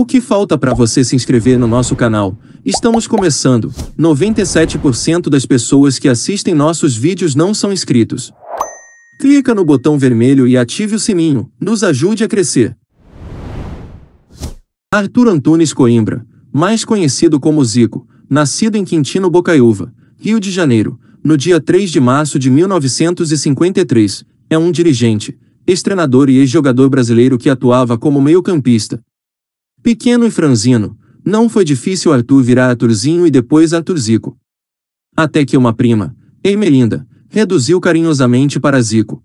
O que falta para você se inscrever no nosso canal? Estamos começando. 97% das pessoas que assistem nossos vídeos não são inscritos. Clica no botão vermelho e ative o sininho. Nos ajude a crescer. Arthur Antunes Coimbra, mais conhecido como Zico, nascido em Quintino Bocaiúva, Rio de Janeiro, no dia 3 de março de 1953, é um dirigente, ex-treinador e ex-jogador brasileiro que atuava como meio-campista, Pequeno e franzino, não foi difícil Arthur virar Arthurzinho e depois Arthurzico. Até que uma prima, Emelinda, reduziu carinhosamente para Zico.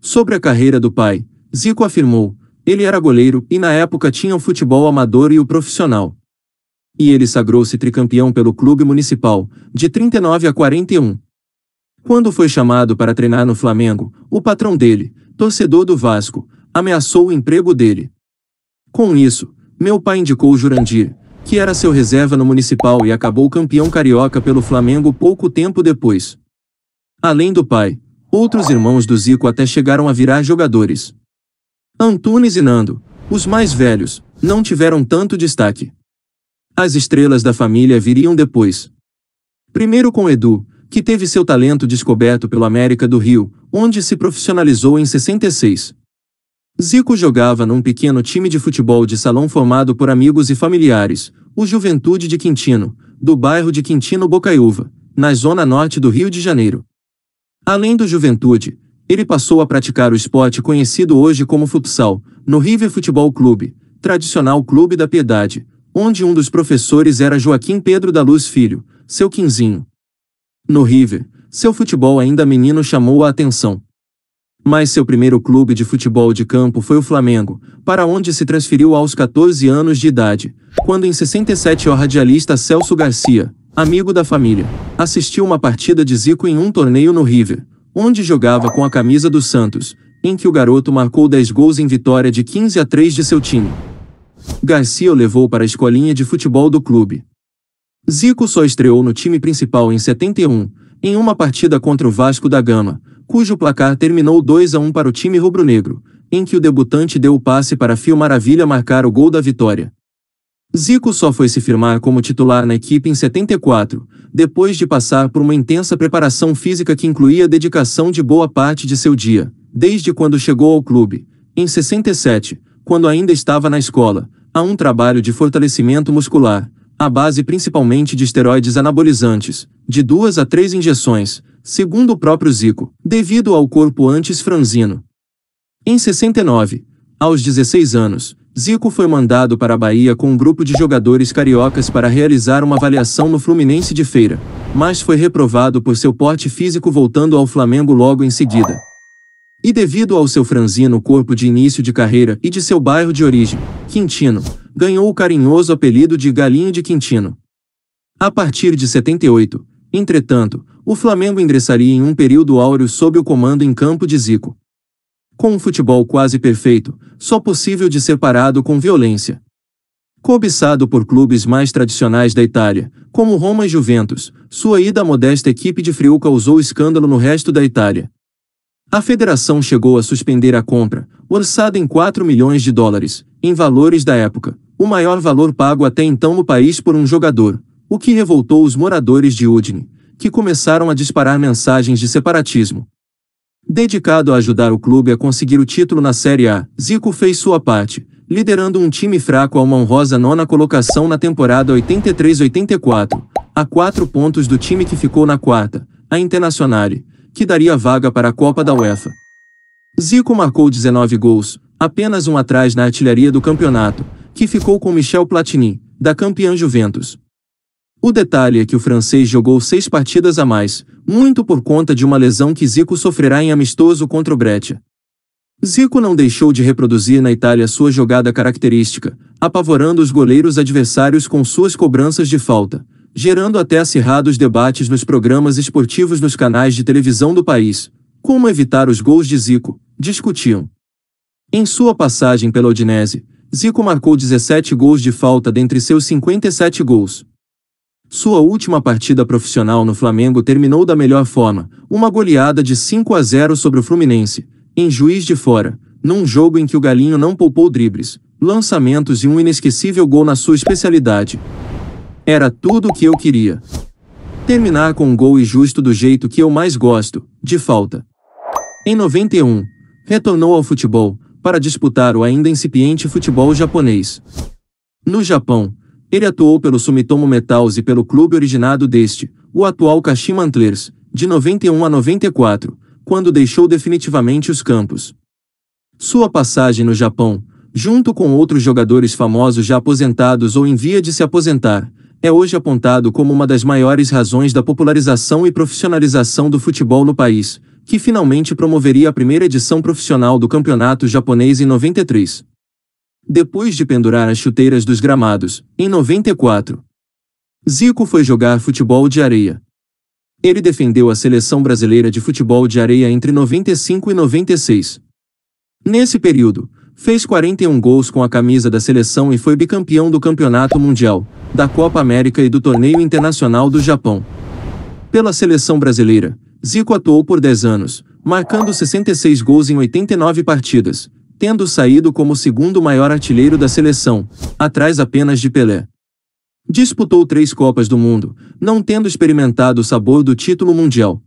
Sobre a carreira do pai, Zico afirmou, ele era goleiro e na época tinha o futebol amador e o profissional. E ele sagrou-se tricampeão pelo clube municipal, de 39 a 41. Quando foi chamado para treinar no Flamengo, o patrão dele, torcedor do Vasco, ameaçou o emprego dele. Com isso, meu pai indicou o Jurandir, que era seu reserva no municipal e acabou campeão carioca pelo Flamengo pouco tempo depois. Além do pai, outros irmãos do Zico até chegaram a virar jogadores. Antunes e Nando, os mais velhos, não tiveram tanto destaque. As estrelas da família viriam depois. Primeiro com Edu, que teve seu talento descoberto pelo América do Rio, onde se profissionalizou em 66. Zico jogava num pequeno time de futebol de salão formado por amigos e familiares, o Juventude de Quintino, do bairro de Quintino Bocaiúva, na zona norte do Rio de Janeiro. Além do Juventude, ele passou a praticar o esporte conhecido hoje como futsal, no River Futebol Clube, tradicional clube da piedade, onde um dos professores era Joaquim Pedro da Luz Filho, seu quinzinho. No River, seu futebol ainda menino chamou a atenção, mas seu primeiro clube de futebol de campo foi o Flamengo, para onde se transferiu aos 14 anos de idade, quando em 67 o radialista Celso Garcia, amigo da família, assistiu uma partida de Zico em um torneio no River, onde jogava com a camisa do Santos, em que o garoto marcou 10 gols em vitória de 15 a 3 de seu time. Garcia o levou para a escolinha de futebol do clube. Zico só estreou no time principal em 71, em uma partida contra o Vasco da Gama, cujo placar terminou 2 a 1 para o time rubro-negro, em que o debutante deu o passe para Fio Maravilha marcar o gol da vitória. Zico só foi se firmar como titular na equipe em 74, depois de passar por uma intensa preparação física que incluía a dedicação de boa parte de seu dia, desde quando chegou ao clube, em 67, quando ainda estava na escola, a um trabalho de fortalecimento muscular, à base principalmente de esteroides anabolizantes, de duas a três injeções, segundo o próprio Zico, devido ao corpo antes franzino. Em 69, aos 16 anos, Zico foi mandado para a Bahia com um grupo de jogadores cariocas para realizar uma avaliação no Fluminense de Feira, mas foi reprovado por seu porte físico voltando ao Flamengo logo em seguida. E devido ao seu franzino corpo de início de carreira e de seu bairro de origem, Quintino, ganhou o carinhoso apelido de Galinho de Quintino. A partir de 78, Entretanto, o Flamengo ingressaria em um período áureo sob o comando em campo de Zico. Com um futebol quase perfeito, só possível de ser parado com violência. Cobiçado por clubes mais tradicionais da Itália, como Roma e Juventus, sua ida à modesta equipe de Friulca causou escândalo no resto da Itália. A federação chegou a suspender a compra, orçada em 4 milhões de dólares, em valores da época, o maior valor pago até então no país por um jogador, o que revoltou os moradores de Udine, que começaram a disparar mensagens de separatismo. Dedicado a ajudar o clube a conseguir o título na Série A, Zico fez sua parte, liderando um time fraco a uma honrosa nona colocação na temporada 83-84, a quatro pontos do time que ficou na quarta, a Internazionale, que daria vaga para a Copa da UEFA. Zico marcou 19 gols, apenas um atrás na artilharia do campeonato, que ficou com Michel Platini, da campeã Juventus. O detalhe é que o francês jogou seis partidas a mais, muito por conta de uma lesão que Zico sofrerá em amistoso contra o Breccia. Zico não deixou de reproduzir na Itália sua jogada característica, apavorando os goleiros adversários com suas cobranças de falta, gerando até acirrados debates nos programas esportivos nos canais de televisão do país. Como evitar os gols de Zico? Discutiam. Em sua passagem pela Odinese, Zico marcou 17 gols de falta dentre seus 57 gols, sua última partida profissional no Flamengo terminou da melhor forma, uma goleada de 5 a 0 sobre o Fluminense, em Juiz de Fora, num jogo em que o Galinho não poupou dribles, lançamentos e um inesquecível gol na sua especialidade. Era tudo o que eu queria. Terminar com um gol e justo do jeito que eu mais gosto, de falta. Em 91, retornou ao futebol, para disputar o ainda incipiente futebol japonês. No Japão, ele atuou pelo Sumitomo Metals e pelo clube originado deste, o atual Kashima Antlers, de 91 a 94, quando deixou definitivamente os campos. Sua passagem no Japão, junto com outros jogadores famosos já aposentados ou em via de se aposentar, é hoje apontado como uma das maiores razões da popularização e profissionalização do futebol no país, que finalmente promoveria a primeira edição profissional do campeonato japonês em 93 depois de pendurar as chuteiras dos gramados, em 94. Zico foi jogar futebol de areia. Ele defendeu a seleção brasileira de futebol de areia entre 95 e 96. Nesse período, fez 41 gols com a camisa da seleção e foi bicampeão do Campeonato Mundial, da Copa América e do Torneio Internacional do Japão. Pela seleção brasileira, Zico atuou por 10 anos, marcando 66 gols em 89 partidas, tendo saído como segundo maior artilheiro da seleção, atrás apenas de Pelé. Disputou três Copas do Mundo, não tendo experimentado o sabor do título mundial.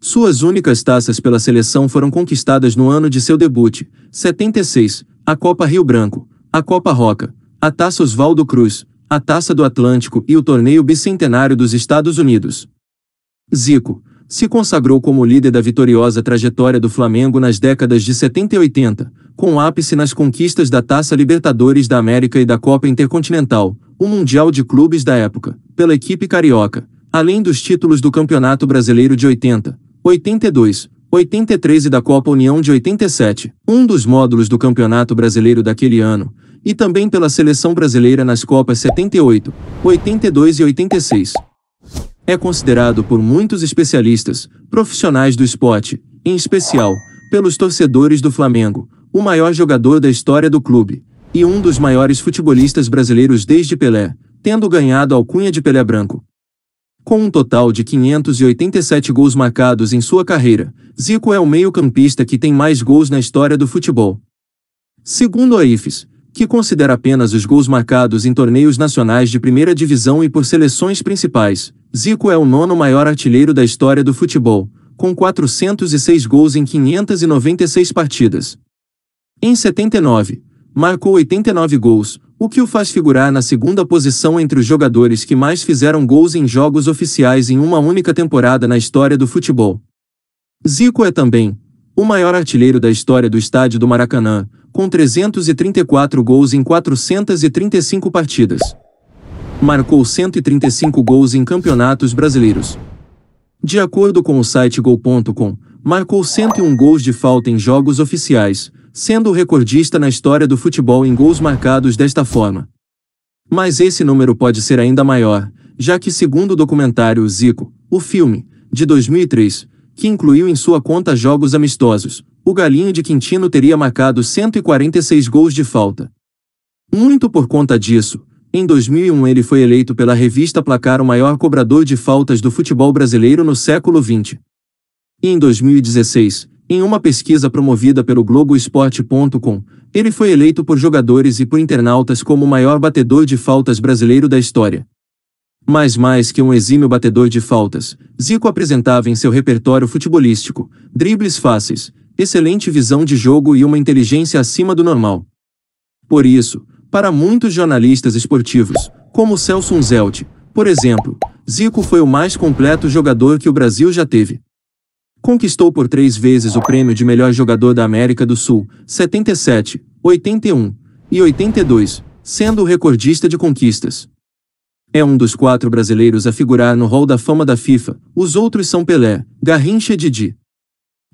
Suas únicas taças pela seleção foram conquistadas no ano de seu debut, 76, a Copa Rio Branco, a Copa Roca, a Taça Oswaldo Cruz, a Taça do Atlântico e o Torneio Bicentenário dos Estados Unidos. Zico se consagrou como líder da vitoriosa trajetória do Flamengo nas décadas de 70 e 80, com ápice nas conquistas da Taça Libertadores da América e da Copa Intercontinental, o Mundial de Clubes da época, pela equipe carioca, além dos títulos do Campeonato Brasileiro de 80, 82, 83 e da Copa União de 87, um dos módulos do Campeonato Brasileiro daquele ano, e também pela seleção brasileira nas Copas 78, 82 e 86. É considerado por muitos especialistas, profissionais do esporte, em especial, pelos torcedores do Flamengo, o maior jogador da história do clube, e um dos maiores futebolistas brasileiros desde Pelé, tendo ganhado a alcunha de Pelé Branco. Com um total de 587 gols marcados em sua carreira, Zico é o meio-campista que tem mais gols na história do futebol. Segundo a IFES, que considera apenas os gols marcados em torneios nacionais de primeira divisão e por seleções principais, Zico é o nono maior artilheiro da história do futebol, com 406 gols em 596 partidas. Em 79, marcou 89 gols, o que o faz figurar na segunda posição entre os jogadores que mais fizeram gols em jogos oficiais em uma única temporada na história do futebol. Zico é também o maior artilheiro da história do estádio do Maracanã, com 334 gols em 435 partidas. Marcou 135 gols em campeonatos brasileiros. De acordo com o site Gol.com, marcou 101 gols de falta em jogos oficiais, sendo o recordista na história do futebol em gols marcados desta forma. Mas esse número pode ser ainda maior, já que, segundo o documentário Zico, o filme, de 2003, que incluiu em sua conta jogos amistosos, o Galinho de Quintino teria marcado 146 gols de falta. Muito por conta disso, em 2001 ele foi eleito pela revista Placar o maior cobrador de faltas do futebol brasileiro no século XX. E em 2016, em uma pesquisa promovida pelo Globoesporte.com, ele foi eleito por jogadores e por internautas como o maior batedor de faltas brasileiro da história. Mas mais que um exímio batedor de faltas, Zico apresentava em seu repertório futebolístico dribles fáceis, excelente visão de jogo e uma inteligência acima do normal. Por isso, para muitos jornalistas esportivos, como Celso Unzelt, por exemplo, Zico foi o mais completo jogador que o Brasil já teve. Conquistou por três vezes o prêmio de melhor jogador da América do Sul, 77, 81 e 82, sendo o recordista de conquistas. É um dos quatro brasileiros a figurar no Hall da Fama da FIFA, os outros são Pelé, Garrincha e Didi.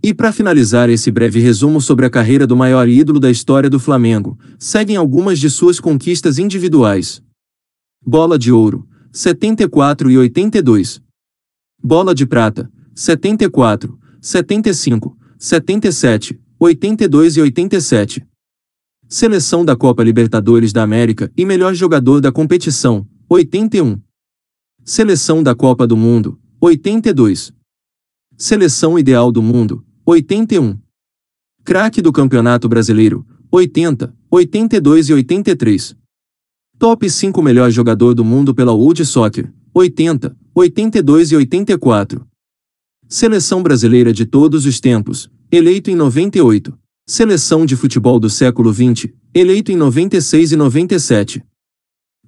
E para finalizar esse breve resumo sobre a carreira do maior ídolo da história do Flamengo, seguem algumas de suas conquistas individuais. Bola de Ouro, 74 e 82. Bola de Prata, 74, 75, 77, 82 e 87. Seleção da Copa Libertadores da América e melhor jogador da competição, 81. Seleção da Copa do Mundo, 82. Seleção ideal do mundo, 81. Craque do Campeonato Brasileiro, 80, 82 e 83. Top 5 melhor jogador do mundo pela World Soccer, 80, 82 e 84. Seleção brasileira de todos os tempos, eleito em 98. Seleção de futebol do século XX, eleito em 96 e 97.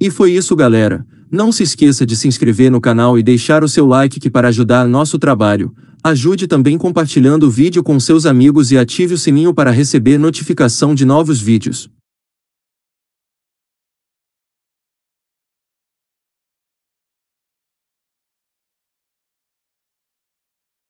E foi isso, galera. Não se esqueça de se inscrever no canal e deixar o seu like que para ajudar nosso trabalho. Ajude também compartilhando o vídeo com seus amigos e ative o sininho para receber notificação de novos vídeos.